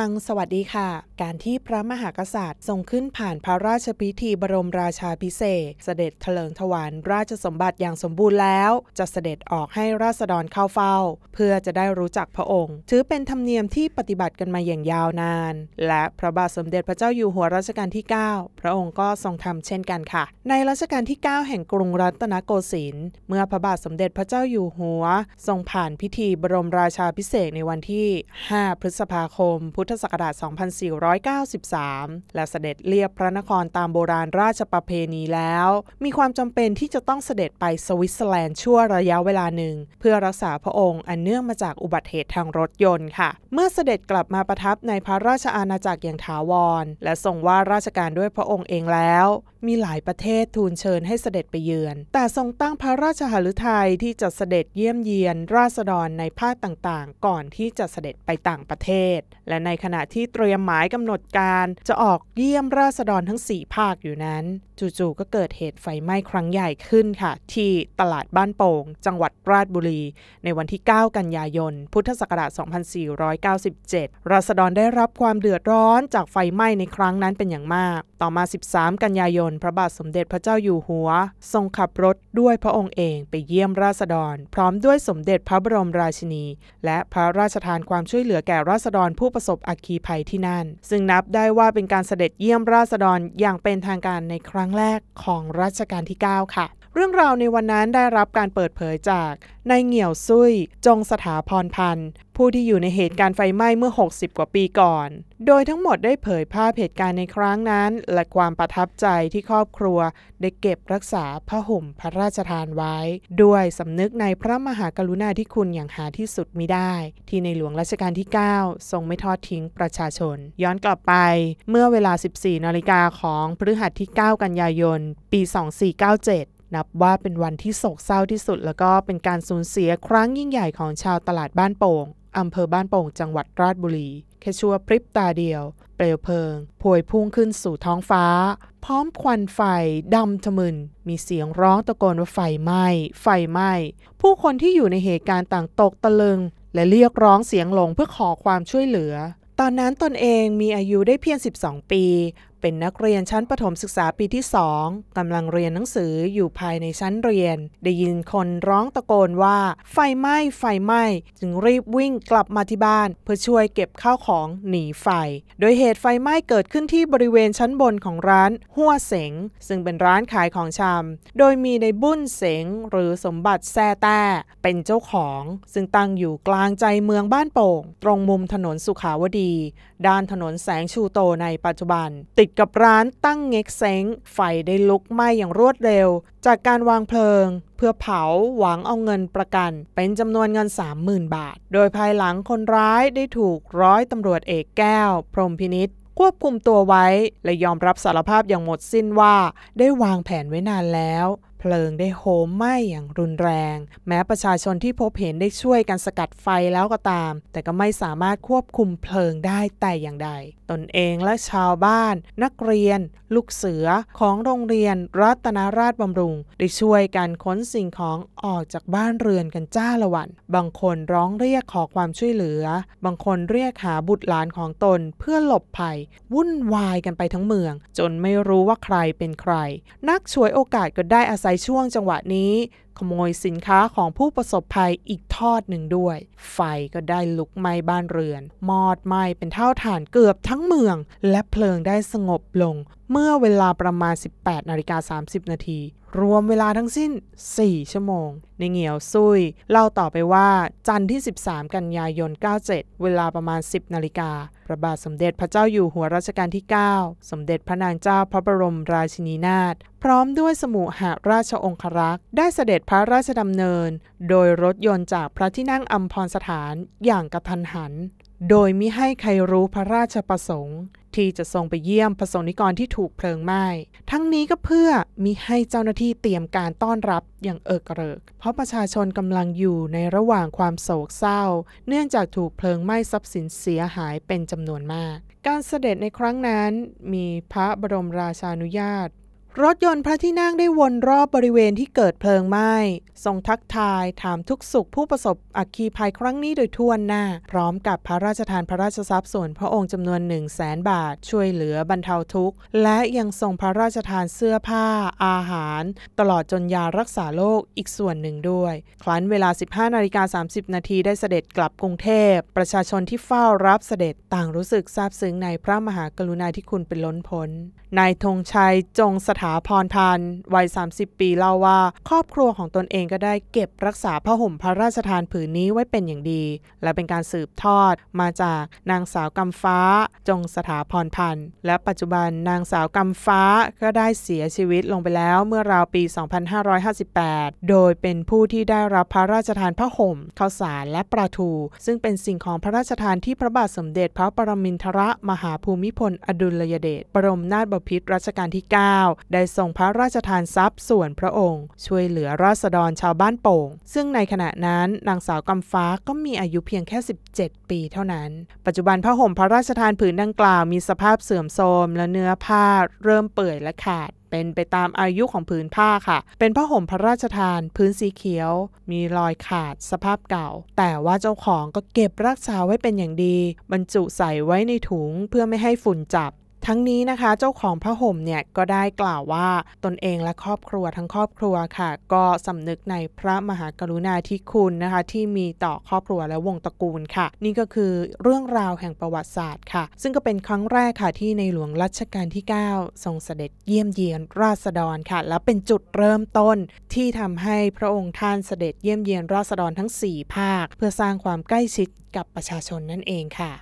ังสวัสดีค่ะ การที่พระมหากษัตริย์ทรงขึ้นผ่านพระราชพิธีบรมราชาพิเศษ เสด็จเถลิงถวันราชสมบัติอย่างสมบูรณ์แล้ว จะเสด็จออกให้ราษฎรเข้าเฝ้า เพื่อจะได้รู้จักพระองค์ ถือเป็นธรรมเนียมที่ปฏิบัติกันมาอย่างยาวนาน และพระบาทสมเด็จพระเจ้าอยู่หัวรัชกาลที่ 9 พระองค์ก็ทรงทำเช่นกันค่ะในรัชกาลที่ 9 แห่งกรุงรัตนโกสินทร์เมื่อพระบาทสมเด็จพระเจ้าอยู่หัวทรงผ่านพิธีบรมราชาพิเศษในวันที่ 5 พฤษภาคมพุทธศักราช2493 และเสด็จเรียบพระนครตามโบราณราชประเพณีแล้ว มีความจำเป็นที่จะต้องเสด็จไปสวิตเซอร์แลนด์ชั่วระยะเวลาหนึ่ง เพื่อรักษาพระองค์อันเนื่องมาจากอุบัติเหตุทางรถยนต์ค่ะ เมื่อเสด็จกลับมาประทับในพระราชอาณาจักรอย่างถาวร และทรงว่าราชการด้วยพระองค์เองแล้วมีหลายประเทศทูลเชิญให้เสด็จไปเยือน แต่ทรงตั้งพระราชหฤทัย ที่จะเสด็จเยี่ยมเยียนราษฎรในภาคต่างๆ ก่อนที่จะเสด็จไปต่างประเทศ และในขณะที่เตรียมหมายกำหนดการ จะออกเยี่ยมราษฎรทั้ง 4 ภาคอยู่นั้น จู่ๆก็เกิดเหตุไฟไหม้ครั้งใหญ่ขึ้นค่ะ ที่ตลาดบ้านโป่ง จังหวัดราชบุรี ในวันที่ 9 กันยายนพุทธศักราช2497 ราษฎรได้รับความเดือดร้อนจากไฟไหม้ในครั้งนั้นเป็นอย่างมากต่อมา 13 กันยายน พระบาทสมเด็จพระเจ้าอยู่หัว ทรงขับรถด้วยพระองค์เองไปเยี่ยมราษฎร พร้อมด้วยสมเด็จพระบรมราชินี และพระราชทานความช่วยเหลือแก่ราษฎรผู้ประสบอัคคีภัยที่นั่น ซึ่งนับได้ว่าเป็นการเสด็จเยี่ยมราษฎรอย่างเป็นทางการในครั้งแรกของรัชกาลที่ 9 ค่ะเรื่องราวในวันนั้นได้รับการเปิดเผยจาก นายเหี่ยวซุยจงสถาพรพันธ์ ผู้ที่อยู่ในเหตุการณ์ไฟไหม้เมื่อ 60 กว่าปีก่อน โดยทั้งหมดได้เผยภาพเหตุการณ์ในครั้งนั้นและความประทับใจที่ครอบครัวได้เก็บรักษาพระห่มพระราชทานไว้ ด้วยสำนึกในพระมหากรุณาธิคุณอย่างหาที่สุดมิได้ ที่ในหลวงรัชกาลที่ 9 ทรงไม่ทอดทิ้งประชาชน ย้อนกลับไปเมื่อเวลา 14นาฬิกาของพฤหัสที่ 9 กันยายนปี 2497นับว่าเป็นวันที่โศกเศร้าที่สุดแล้วก็เป็นการสูญเสียครั้งยิ่งใหญ่ของชาวตลาดบ้านโป่งอำเภอบ้านโป่ง จังหวัดราชบุรีแค่ชั่วพริบตาเดียวเปลวเพลิง พวยพุ่งขึ้นสู่ท้องฟ้า พร้อมควันไฟดำทะมึน มีเสียงร้องตะโกนว่าไฟไหม้ไฟไหม้ผู้คนที่อยู่ในเหตุการณ์ต่างตกตะลึง และเรียกร้องเสียงหลงเพื่อขอความช่วยเหลือ ตอนนั้นตนเองมีอายุได้เพียง 12 ปีเป็นนักเรียนชั้นประถมศึกษาปีที่สองกำลังเรียนหนังสืออยู่ภายในชั้นเรียน ได้ยินคนร้องตะโกนว่า ไฟไหม้ไฟไหม้จึงรีบวิ่งกลับมาที่บ้าน เพื่อช่วยเก็บข้าวของหนีไฟโดยเหตุไฟไหม้เกิดขึ้นที่บริเวณชั้นบนของร้านหัวเสงซึ่งเป็นร้านขายของชำ โดยมีในบุ้นเสงหรือสมบัติแซ่แต้เป็นเจ้าของ ซึ่งตั้งอยู่กลางใจเมืองบ้านโป่งตรงมุมถนนสุขาวดี ด้านถนนแสงชูโตในปัจจุบันติดดกับร้านตั้งเง็กเซ้งไฟได้ลุกไหม้อย่างรวดเร็ว จากการวางเพลิง เพื่อเผาหวังเอาเงินประกัน เป็นจำนวนเงิน 30,000 บาท โดยภายหลังคนร้ายได้ถูกร้อยตำรวจเอกแก้ว พรมพินิษควบคุมตัวไว้ และยอมรับสารภาพอย่างหมดสิ้นว่าได้วางแผนไว้นานแล้วเพลิงได้โหมไหม้อย่างรุนแรง แม้ประชาชนที่พบเห็นได้ช่วยกันสกัดไฟแล้วก็ตาม แต่ก็ไม่สามารถควบคุมเพลิงได้แต่อย่างใด ตนเองและชาวบ้าน นักเรียน ลูกเสือของโรงเรียนรัตนาราชบำรุงได้ช่วยกันขนสิ่งของออกจากบ้านเรือนกันจ้าละวัน บางคนร้องเรียกขอความช่วยเหลือ บางคนเรียกหาบุตรหลานของตนเพื่อหลบภัย วุ่นวายกันไปทั้งเมือง จนไม่รู้ว่าใครเป็นใคร นักช่วยโอกาสก็ได้อาศัยช่วงจังหวะนี้ขโมยสินค้าของผู้ประสบภัยอีกทอดหนึ่งด้วยไฟก็ได้ลุกไหม้บ้านเรือนมอดไหม้เป็นเท่าฐานเกือบทั้งเมือง และเพลิงได้สงบลง เมื่อเวลาประมาณ 18นาฬิกา30 นาที รวมเวลาทั้งสิ้น 4 ชั่วโมง ในเงียวซุยเล่าต่อไปว่า จันทร์ที่ 13 กันยายน 97 เวลาประมาณ 10นาฬิกาพระบาทสมเด็จพระเจ้าอยู่หัวรัชกาลที่9สมเด็จพระนางเจ้าพระบรมราชินีนาถพร้อมด้วยสมุหราชองครักษ์ได้เสด็จพระราชดำเนินโดยรถยนต์จากพระที่นั่งอัมพรสถานอย่างกระทันหัน โดยมิให้ใครรู้พระราชประสงค์ ที่จะทรงไปเยี่ยมประสงนิกรที่ถูกเพลิงไหม้ทั้งนี้ก็เพื่อมิให้เจ้าหน้าที่เตรียมการต้อนรับอย่างเอิกเริก เพราะประชาชนกำลังอยู่ในระหว่างความโศกเศร้า เนื่องจากถูกเพลิงไหม้ทรัพย์สินเสียหายเป็นจำนวนมาก การเสด็จในครั้งนั้น มีพระบรมราชานุญาตรถยนต์พระที่นั่งได้วนรอบบริเวณที่เกิดเพลิงไหม้ ทรงทักทายถามทุกสุขผู้ประสบอัคคีภัยครั้งนี้โดยทั่วหน้า พร้อมกับพระราชทานพระราชทรัพย์ส่วนพระองค์จำนวน 1 0 0 0 0แสนบาท ช่วยเหลือบรรเทาทุกข์ และยังทรงพระราชทานเสื้อผ้าอาหาร ตลอดจนยารักษาโรคอีกส่วนหนึ่งด้วย ครั้นเวลา 15นาฬิกา30นาทีได้เสด็จกลับกรุงเทพประชาชนที่เฝ้ารับเสด็จต่างรู้สึกซาบซึ้งในพระมหากรุณาธิคุณเป็นล้นพ้นนายธงชัยจงสถาาพรพันธ์วัย 30 ปีเล่าว่า ครอบครัวของตนเองก็ได้เก็บรักษาผ้าห่มพระราชทานผืนนี้ไว้เป็นอย่างดี และเป็นการสืบทอดมาจากนางสาวกำฟ้าจงสถาพรพันธ์และปัจจุบันนางสาวกำฟ้าก็ได้เสียชีวิตลงไปแล้วเมื่อราวปี 2558 โดยเป็นผู้ที่ได้รับพระราชทานผ้าห่มข้าวสารและปลาทูซึ่งเป็นสิ่งของพระราชทานที่พระบาทสมเด็จพระปรมินทรมหาภูมิพลอดุลยเดชบรมนาถบพิตรรัชกาลที่9ได้ส่งพระราชทานทรัพย์ส่วนพระองค์ ช่วยเหลือราษฎรชาวบ้านโป่ง ซึ่งในขณะนั้นนางสาวกำฟ้าก็มีอายุเพียงแค่ 17 ปีเท่านั้น ปัจจุบันผ้าห่มพระราชทานผืนดังกล่าว มีสภาพเสื่อมโทรมและเนื้อผ้า เริ่มเปื่อยและขาด เป็นไปตามอายุของผืนผ้าค่ะ เป็นผ้าห่มพระราชทาน พื้นสีเขียว มีรอยขาดสภาพเก่า แต่ว่าเจ้าของก็เก็บรักษาไว้เป็นอย่างดีบรรจุใส่ไว้ในถุงเพื่อไม่ให้ฝุ่นจับทั้งนี้นะคะเจ้าของพระห่มเนี่ยก็ได้กล่าวว่าตนเองและครอบครัวทั้งครอบครัวค่ะก็สำนึกในพระมหากรุณาธิคุณนะคะที่มีต่อครอบครัวและวงตระกูลค่ะ นี่ก็คือเรื่องราวแห่งประวัติศาสตร์ค่ะ ซึ่งก็เป็นครั้งแรกค่ะที่ในหลวงรัชกาลที่ 9 ทรงเสด็จเยี่ยมเยียนราษฎรค่ะ และเป็นจุดเริ่มต้น ที่ทำให้พระองค์ท่านเสด็จเยี่ยมเยียนราษฎรทั้ง 4 ภาค เพื่อสร้างความใกล้ชิดกับประชาชนนั่นเองค่ะ